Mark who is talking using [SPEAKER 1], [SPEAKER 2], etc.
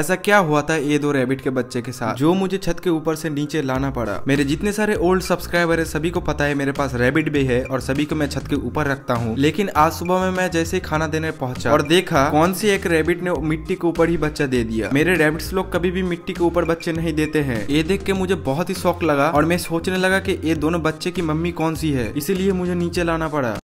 [SPEAKER 1] ऐसा क्या हुआ था ये दो रेबिट के बच्चे के साथ जो मुझे छत के ऊपर से नीचे लाना पड़ा मेरे जितने सारे ओल्ड सब्सक्राइबर है सभी को पता है मेरे पास रैबिट भी है और सभी को मैं छत के ऊपर रखता हूँ लेकिन आज सुबह में मैं जैसे खाना देने पहुंचा और देखा कौन सी एक रेबिट ने मिट्टी के ऊपर ही बच्चा दे दिया मेरे रेबिट लोग कभी भी मिट्टी के ऊपर बच्चे नहीं देते हैं ये देख के मुझे बहुत ही शौक लगा और मैं सोचने लगा की ये दोनों बच्चे की मम्मी कौन सी है इसीलिए मुझे नीचे लाना पड़ा